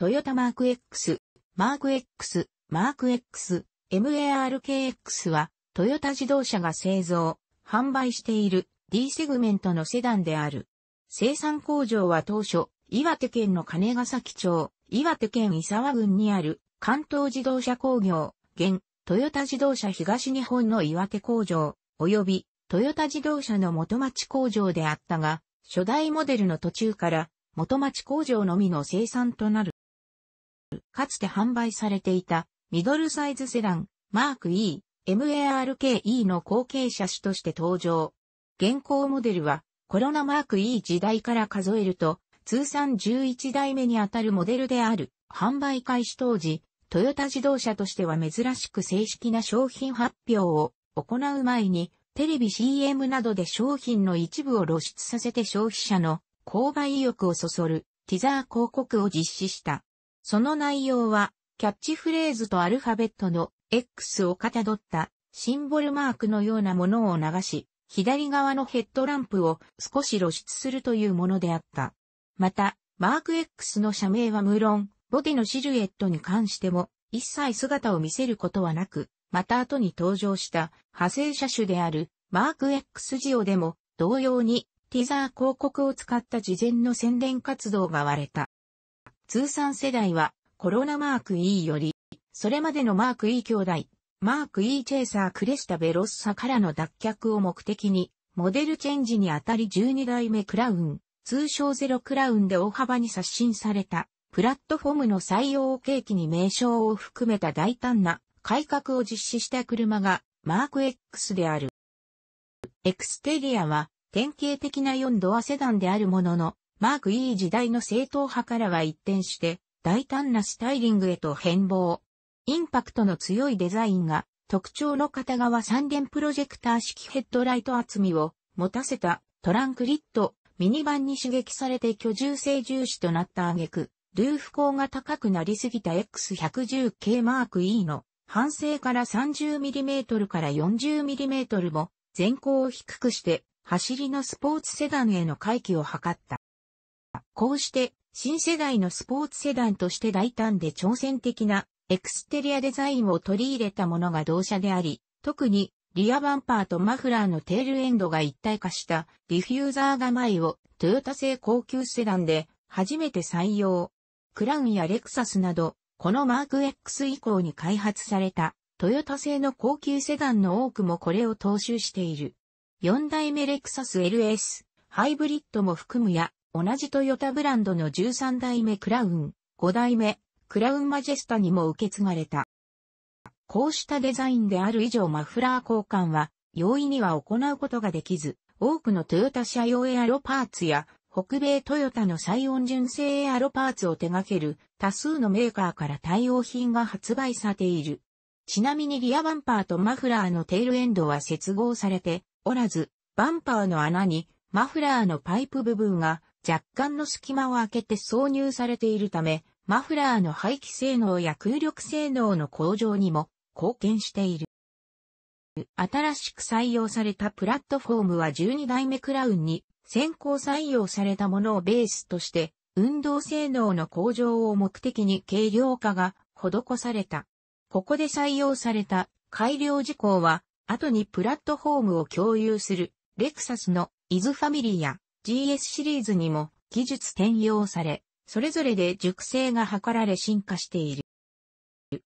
トヨタマーク X、マーク X、マーク X、MARKX は、トヨタ自動車が製造、販売している D セグメントのセダンである。生産工場は当初、岩手県の金ヶ崎町、岩手県伊沢郡にある関東自動車工業、現、トヨタ自動車東日本の岩手工場、及びトヨタ自動車の元町工場であったが、初代モデルの途中から元町工場のみの生産となる。かつて販売されていたミドルサイズセダン、マーク E、MARKE の後継車種として登場。現行モデルはコロナマーク E 時代から数えると通算11代目にあたるモデルである。販売開始当時、トヨタ自動車としては珍しく正式な商品発表を行う前に、テレビ CM などで商品の一部を露出させて消費者の購買意欲をそそるティザー広告を実施した。その内容は、キャッチフレーズとアルファベットの X をかたどったシンボルマークのようなものを流し、左側のヘッドランプを少し露出するというものであった。また、マーク X の社名は無論、ボディのシルエットに関しても、一切姿を見せることはなく、また後に登場した派生車種であるマーク X ジオでも同様にティザー広告を使った事前の宣伝活動が割れた。通算世代はコロナマーク E より、それまでのマーク E 兄弟、マーク E チェイサークレスタベロッサからの脱却を目的に、モデルチェンジにあたり12代目クラウン、通称ゼロクラウンで大幅に刷新された、プラットフォームの採用を契機に名称を含めた大胆な改革を実施した車がマーク X である。エクステリアは典型的な4ドアセダンであるものの、マーク E 時代の正統派からは一転して大胆なスタイリングへと変貌。インパクトの強いデザインが特徴の片側三電プロジェクター式ヘッドライト厚みを持たせたトランクリットミニバンに刺激されて居住性重視となった挙句、ルーフ高が高くなりすぎた X110 系マーク E の反省から 30mm から 40mm も前高を低くして走りのスポーツセダンへの回帰を図った。こうして新世代のスポーツセダンとして大胆で挑戦的なエクステリアデザインを取り入れたものが同社であり、特にリアバンパーとマフラーのテールエンドが一体化したディフューザー構えをトヨタ製高級セダンで初めて採用。クラウンやレクサスなど、このマーク X 以降に開発されたトヨタ製の高級セダンの多くもこれを踏襲している。4代目レクサス LS、ハイブリッドも含むや、同じトヨタブランドの13代目クラウン、5代目、クラウンマジェスタにも受け継がれた。こうしたデザインである以上マフラー交換は容易には行うことができず、多くのトヨタ車用エアロパーツや北米トヨタのサイオン純正エアロパーツを手掛ける多数のメーカーから対応品が発売されている。ちなみにリアバンパーとマフラーのテールエンドは接合されておらず、バンパーの穴にマフラーのパイプ部分が若干の隙間を空けて挿入されているため、マフラーの排気性能や空力性能の向上にも貢献している。新しく採用されたプラットフォームは12代目クラウンに先行採用されたものをベースとして運動性能の向上を目的に軽量化が施された。ここで採用された改良事項は後にプラットフォームを共有するレクサスのイズファミリーや GS シリーズにも技術転用され、それぞれで熟成が図られ進化している。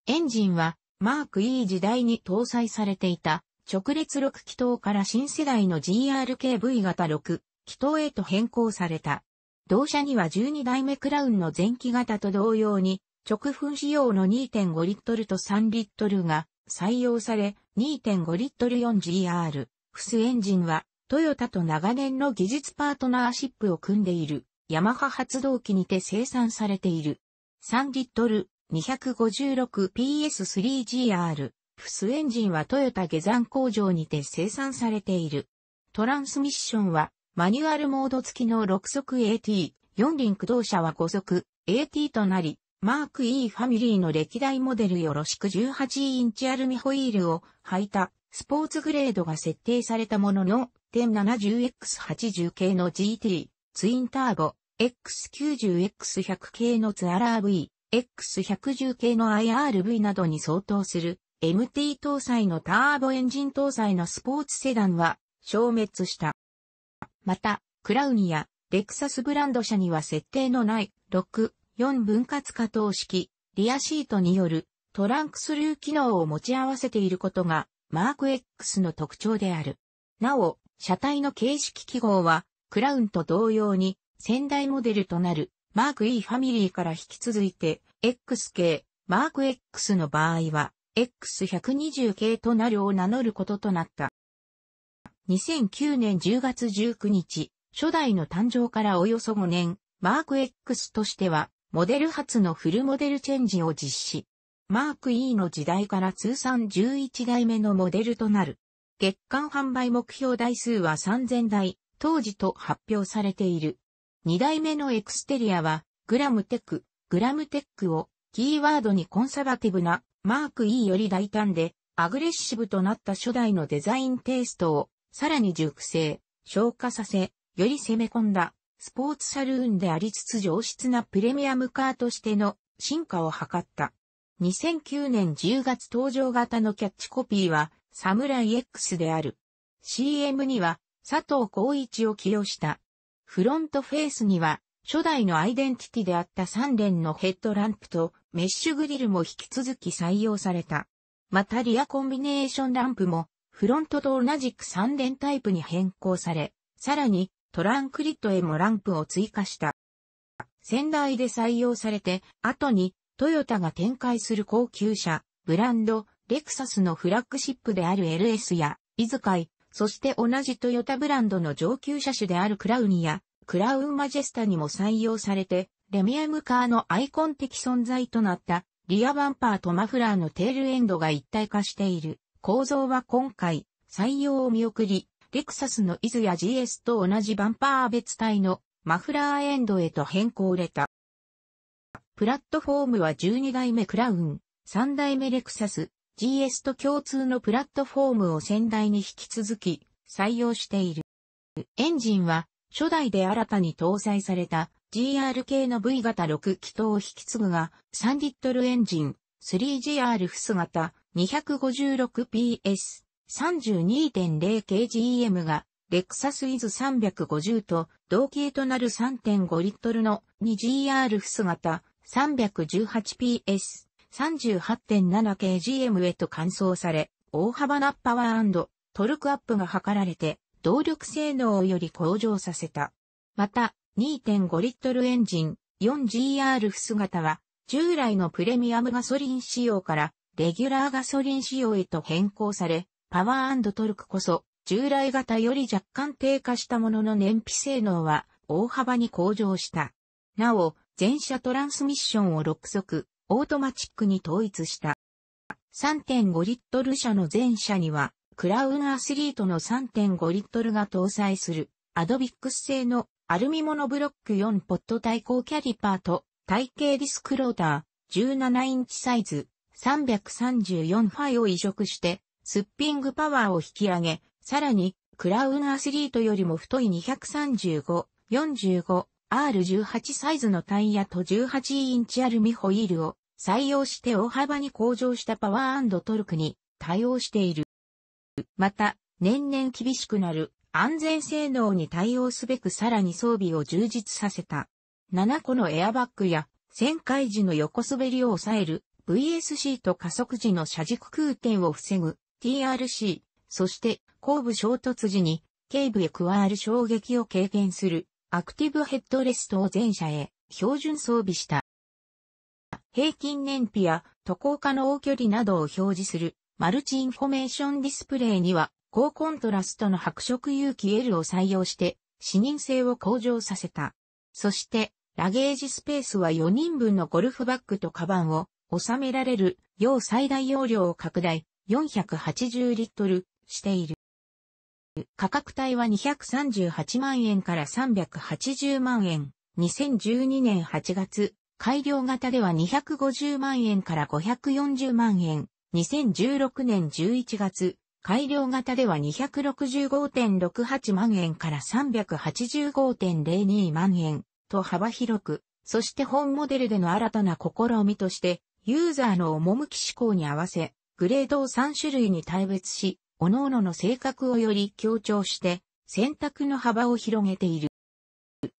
エンジンはマーク E 時代に搭載されていた直列6気筒から新世代の GRKV 型6気筒へと変更された。同社には12代目クラウンの前期型と同様に直噴仕様の2.5リットルと3リットルが採用され2.5リットル 4GR フスエンジンはトヨタと長年の技術パートナーシップを組んでいる、ヤマハ発動機にて生産されている、3リットル 256PS3GR、フスエンジンはトヨタ下山工場にて生産されている。トランスミッションは、マニュアルモード付きの6速 AT、4輪駆動車は5速 AT となり、マーク E ファミリーの歴代モデルよろしく18インチアルミホイールを履いたスポーツグレードが設定されたものの、1.70X80 系の GT、ツインターボ、X90、X100 系のツアラー V、X110 系の IRV などに相当する MT 搭載のターボエンジン搭載のスポーツセダンは消滅した。また、クラウニやレクサスブランド社には設定のない6、4分割加等式、リアシートによるトランクスルー機能を持ち合わせていることがマーク X の特徴である。なお、車体の形式記号は、クラウンと同様に、先代モデルとなる、マーク E ファミリーから引き続いて、X 系、マーク X の場合は、X120 系となるを名乗ることとなった。2009年10月19日、初代の誕生からおよそ5年、マーク X としては、モデル初のフルモデルチェンジを実施。マーク E の時代から通算11代目のモデルとなる。月間販売目標台数は3000台、当時と発表されている。2代目のエクステリアは、グラムテック、グラムテックをキーワードにコンサバティブなマーク E より大胆でアグレッシブとなった初代のデザインテイストをさらに熟成、消化させ、より攻め込んだスポーツサルーンでありつつ上質なプレミアムカーとしての進化を図った。2009年10月登場型のキャッチコピーはサムライ X である。CM には佐藤光一を起用した。フロントフェースには初代のアイデンティティであった3連のヘッドランプとメッシュグリルも引き続き採用された。またリアコンビネーションランプもフロントと同じく3連タイプに変更され、さらにトランクリットへもランプを追加した。仙台で採用されて、後にトヨタが展開する高級車、ブランド、レクサスのフラッグシップである LS や、イズカイ、そして同じトヨタブランドの上級車種であるクラウニや、クラウンマジェスタにも採用されて、レミアムカーのアイコン的存在となったリアバンパーとマフラーのテールエンドが一体化している構造は今回採用を見送り、レクサスのイズや GS と同じバンパー別体のマフラーエンドへと変更れた。プラットフォームは12代目クラウン、3代目レクサス、GS と共通のプラットフォームを先代に引き続き採用している。エンジンは初代で新たに搭載された GR 系の V 型6気筒を引き継ぐが3リットルエンジン 3GR フス型 256PS 32.0kgm がレクサスイズ350と同型となる3.5リットルの 2GR フス型 318PS 38.7kgm へと換装され、大幅なパワートルクアップが図られて、動力性能をより向上させた。また、2.5リットルエンジン 4GR 不姿は、従来のプレミアムガソリン仕様から、レギュラーガソリン仕様へと変更され、パワートルクこそ、従来型より若干低下したものの燃費性能は大幅に向上した。なお、全車トランスミッションを6速、オートマチックに統一した。3.5リットル車の前車には、クラウンアスリートの3.5リットルが搭載する、アドビックス製のアルミモノブロック4ポット対抗キャリパーと、体型ディスクローター、17インチサイズ、334ファイを移植して、スッピングパワーを引き上げ、さらに、クラウンアスリートよりも太い235、45、R18 サイズのタイヤと18インチアルミホイールを採用して大幅に向上したパワートルクに対応している。また、年々厳しくなる安全性能に対応すべくさらに装備を充実させた。7個のエアバッグや旋回時の横滑りを抑える VSC と加速時の車軸空転を防ぐ TRC、そして後部衝突時に警部へ加わる衝撃を軽減するアクティブヘッドレストを全車へ標準装備した。平均燃費や渡航可能距離などを表示するマルチインフォメーションディスプレイには高コントラストの白色有機 L を採用して視認性を向上させた。そしてラゲージスペースは4人分のゴルフバッグとカバンを収められる、要最大容量を拡大、480リットルしている。価格帯は238万円から380万円。2012年8月、改良型では250万円から540万円。2016年11月、改良型では265.68万円から385.02万円と幅広く、そして本モデルでの新たな試みとして、ユーザーの趣向に合わせ、グレードを3種類に対別し、各々の性格をより強調して選択の幅を広げている。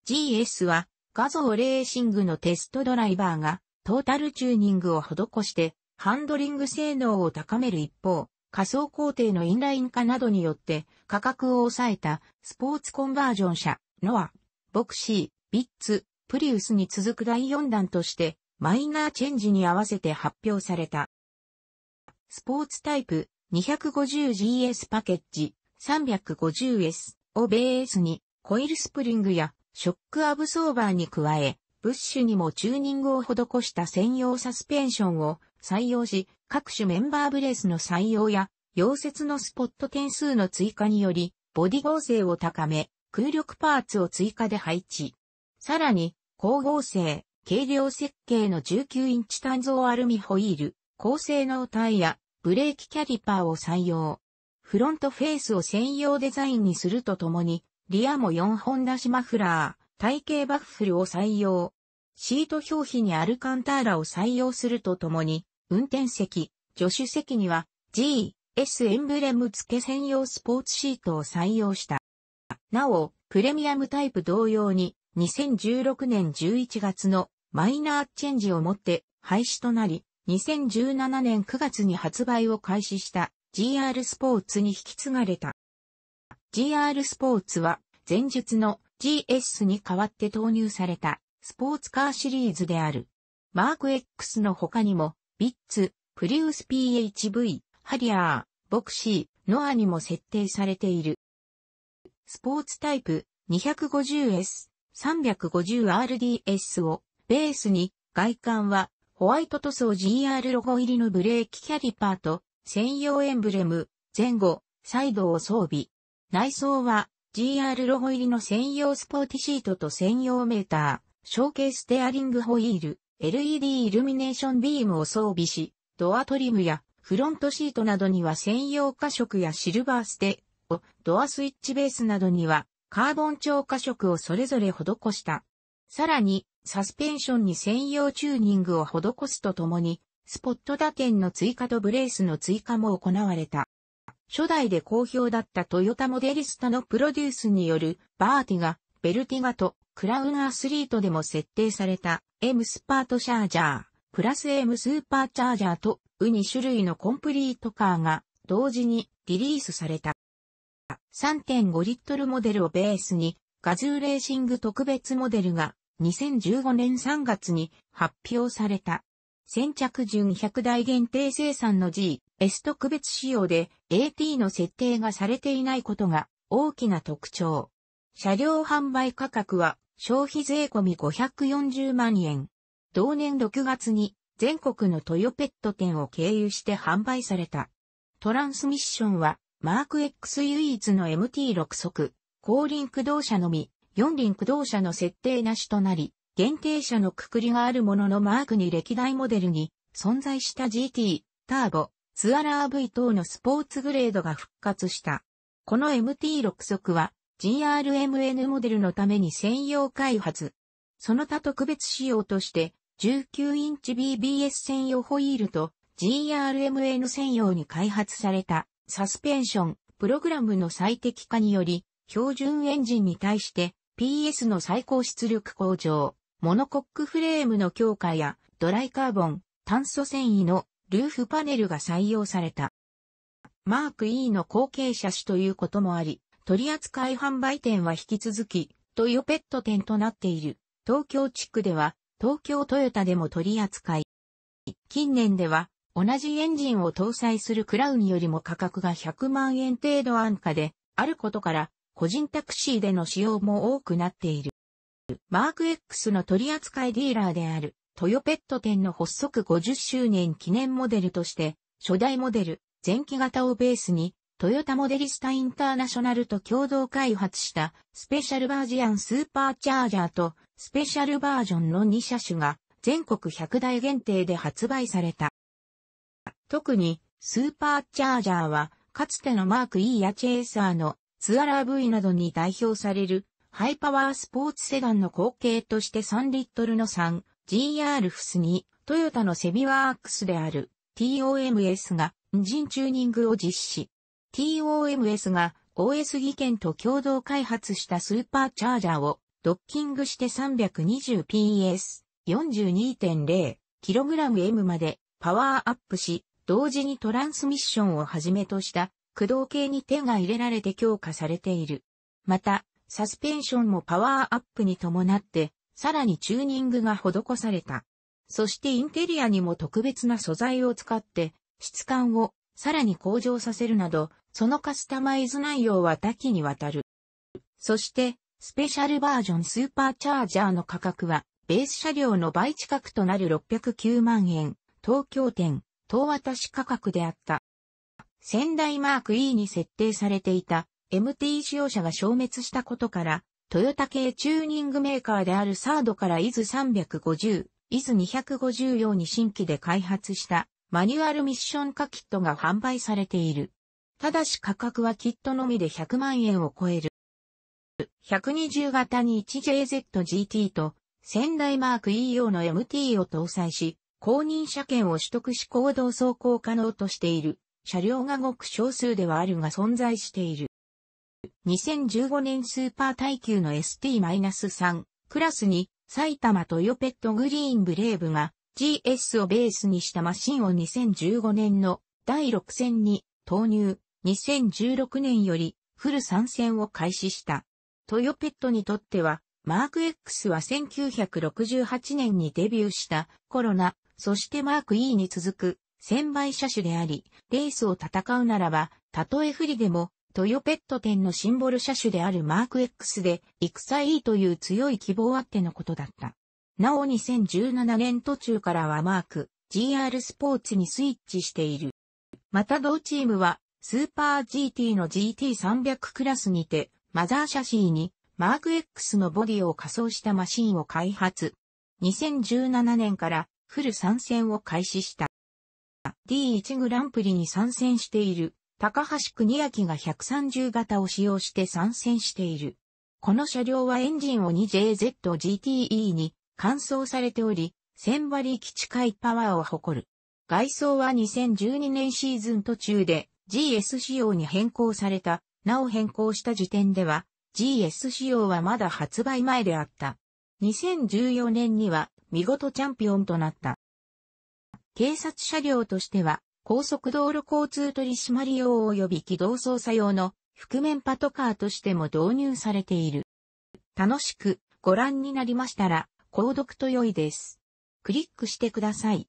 GS は画像レーシングのテストドライバーがトータルチューニングを施してハンドリング性能を高める一方、仮想工程のインライン化などによって価格を抑えたスポーツコンバージョン車、ノア、ボクシー、ビッツ、プリウスに続く第4弾としてマイナーチェンジに合わせて発表された。スポーツタイプ 250GS パケッジ 350S をベースにコイルスプリングやショックアブソーバーに加え、ブッシュにもチューニングを施した専用サスペンションを採用し、各種メンバーブレースの採用や、溶接のスポット点数の追加により、ボディ合成を高め、空力パーツを追加で配置。さらに、光合成、軽量設計の19インチ単造アルミホイール、高性能タイヤ、ブレーキキャリパーを採用。フロントフェースを専用デザインにするとともに、リアも4本出しマフラー、体型バッフルを採用。シート表皮にアルカンターラを採用するとともに、運転席、助手席には G、S エンブレム付け専用スポーツシートを採用した。なお、プレミアムタイプ同様に、2016年11月のマイナーチェンジをもって廃止となり、2017年9月に発売を開始した GR スポーツに引き継がれた。GR スポーツは前述の GS に代わって投入されたスポーツカーシリーズである。マーク X の他にもビッツ、プリウス PHV、ハリアー、ボクシー、ノアにも設定されている。スポーツタイプ 250S、350RDS をベースに外観はホワイト塗装 GR ロゴ入りのブレーキキャリパーと専用エンブレム、前後、サイドを装備。内装は GR ロゴ入りの専用スポーティシートと専用メーター、ショーケーステアリングホイール、LED イルミネーションビームを装備し、ドアトリムやフロントシートなどには専用加色やシルバーステを、ドアスイッチベースなどにはカーボン超加色をそれぞれ施した。さらに、サスペンションに専用チューニングを施すとともに、スポット打点の追加とブレースの追加も行われた。初代で好評だったトヨタモデリスタのプロデュースによるバーティガ、ベルティガとクラウンアスリートでも設定された M スパートシャージャー、プラス M スーパーチャージャーとウ2種類のコンプリートカーが同時にリリースされた。3.5リットルモデルをベースにガズーレーシング特別モデルが2015年3月に発表された。先着順100台限定生産の G、S 特別仕様で AT の設定がされていないことが大きな特徴。車両販売価格は消費税込み540万円。同年6月に全国のトヨペット店を経由して販売された。トランスミッションはマーク X 唯一の MT6 速、後輪駆動車のみ、四輪駆動車の設定なしとなり、限定車のくくりがあるもののマークに歴代モデルに存在した GT、ターボ、ツアラー V 等のスポーツグレードが復活した。この MT6 速は GRMN モデルのために専用開発。その他特別仕様として19インチ BBS 専用ホイールと GRMN 専用に開発されたサスペンション、プログラムの最適化により標準エンジンに対して PS の最高出力向上、モノコックフレームの強化やドライカーボン、炭素繊維のルーフパネルが採用された。マーク E の後継車種ということもあり、取扱い販売店は引き続き、トヨペット店となっている。東京地区では、東京トヨタでも取り扱い。近年では、同じエンジンを搭載するクラウンよりも価格が100万円程度安価で、あることから、個人タクシーでの使用も多くなっている。マーク X の取扱いディーラーである、トヨペット店の発足50周年記念モデルとして、初代モデル、前期型をベースに、トヨタモデリスタインターナショナルと共同開発したスペシャルバージアンスーパーチャージャーとスペシャルバージョンの2車種が全国100台限定で発売された。特にスーパーチャージャーはかつてのマーク E やチェイサーのツアラー V などに代表されるハイパワースポーツセダンの後継として3リットルの 3GR フスにトヨタのセビワークスである TOMS がエンジンチューニングを実施。TOMS が OS 技研と共同開発したスーパーチャージャーをドッキングして 320PS42.0kgm までパワーアップし、同時にトランスミッションをはじめとした駆動系に手が入れられて強化されている。また、サスペンションもパワーアップに伴って、さらにチューニングが施された。そしてインテリアにも特別な素材を使って、質感をさらに向上させるなど、そのカスタマイズ内容は多岐にわたる。そして、スペシャルバージョンスーパーチャージャーの価格は、ベース車両の倍近くとなる609万円、東京店、東渡し価格であった。仙台マーク E に設定されていた MT 使用者が消滅したことから、トヨタ系チューニングメーカーであるサードから IS350、IS250 用に新規で開発したマニュアルミッション化キットが販売されている。ただし価格はキットのみで100万円を超える。120型に 1JZGT と仙台マーク E 用の MT を搭載し、公認車検を取得し行動走行可能としている。車両がごく少数ではあるが存在している。2015年スーパー耐久の ST-3 クラスに埼玉トヨペットグリーンブレーブが GS をベースにしたマシンを2015年の第6戦に投入、2016年よりフル参戦を開始した。トヨペットにとっては、マーク X は1968年にデビューしたコロナ、そしてマーク E に続く専売車種であり、レースを戦うならば、たとえ不利でも、トヨペット店のシンボル車種であるマーク X で、戦いいという強い希望あってのことだった。なお2017年途中からはマーク、GR スポーツにスイッチしている。また同チームは、スーパー GT の GT300 クラスにて、マザーシャシーに、マーク X のボディを仮装したマシンを開発。2017年からフル参戦を開始した。D1 グランプリに参戦している、高橋国明が130型を使用して参戦している。この車両はエンジンを 2JZGTE に換装されており、1000馬力近いパワーを誇る。外装は2012年シーズン途中で GS 仕様に変更された。なお変更した時点では GS 仕様はまだ発売前であった。2014年には見事チャンピオンとなった。警察車両としては、高速道路交通取締用及び機動捜査用の覆面パトカーとしても導入されている。楽しくご覧になりましたら、購読と良いです。クリックしてください。